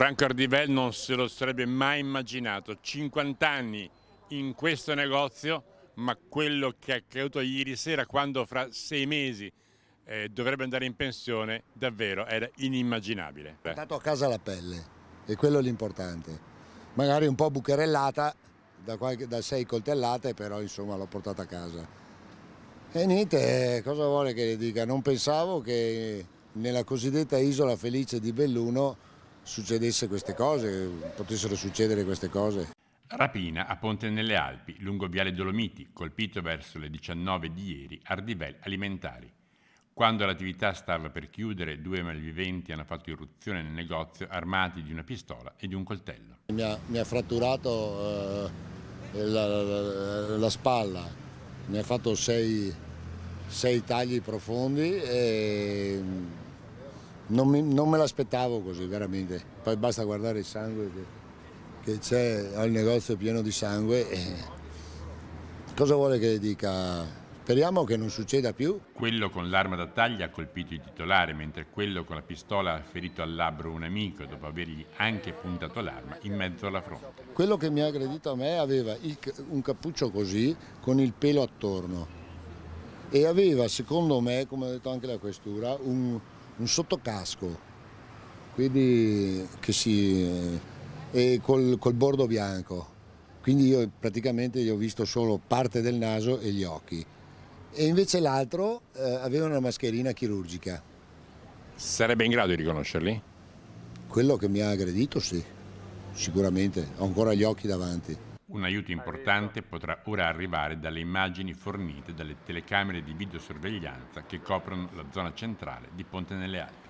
Franco Ardivel non se lo sarebbe mai immaginato, 50 anni in questo negozio, ma quello che è accaduto ieri sera quando fra sei mesi eh, dovrebbe andare in pensione davvero era inimmaginabile. Beh. Dato a casa la pelle e quello è l'importante, magari un po' bucherellata da, qualche, da sei coltellate però insomma l'ho portata a casa. E niente, eh, cosa vuole che le dica? Non pensavo che nella cosiddetta isola felice di Belluno succedesse queste cose, potessero succedere queste cose. Rapina a Ponte nelle Alpi, lungo Viale Dolomiti, colpito verso le 19 di ieri a Ardivel Alimentari. Quando l'attività stava per chiudere, due malviventi hanno fatto irruzione nel negozio armati di una pistola e di un coltello. Mi ha, mi ha fratturato eh, la, la, la, spalla, mi ha fatto sei, sei tagli profondi e non, mi, non me l'aspettavo così, veramente. Poi basta guardare il sangue che, c'è, ho il negozio pieno di sangue. E... Cosa vuole che dica? Speriamo che non succeda più. Quello con l'arma da taglia ha colpito il titolare, mentre quello con la pistola ha ferito al labbro un amico dopo avergli anche puntato l'arma in mezzo alla fronte. Quello che mi ha aggredito a me aveva il, un cappuccio così con il pelo attorno e aveva, secondo me, come ha detto anche la questura, un, un sottocasco quindi che si, e col, col bordo bianco quindi io praticamente gli ho visto solo parte del naso e gli occhi e invece l'altro eh, aveva una mascherina chirurgica. Sarebbe in grado di riconoscerli? Quello che mi ha aggredito sì, sicuramente, ho ancora gli occhi davanti. Un aiuto importante potrà ora arrivare dalle immagini fornite dalle telecamere di videosorveglianza che coprono la zona centrale di Ponte nelle Alpi.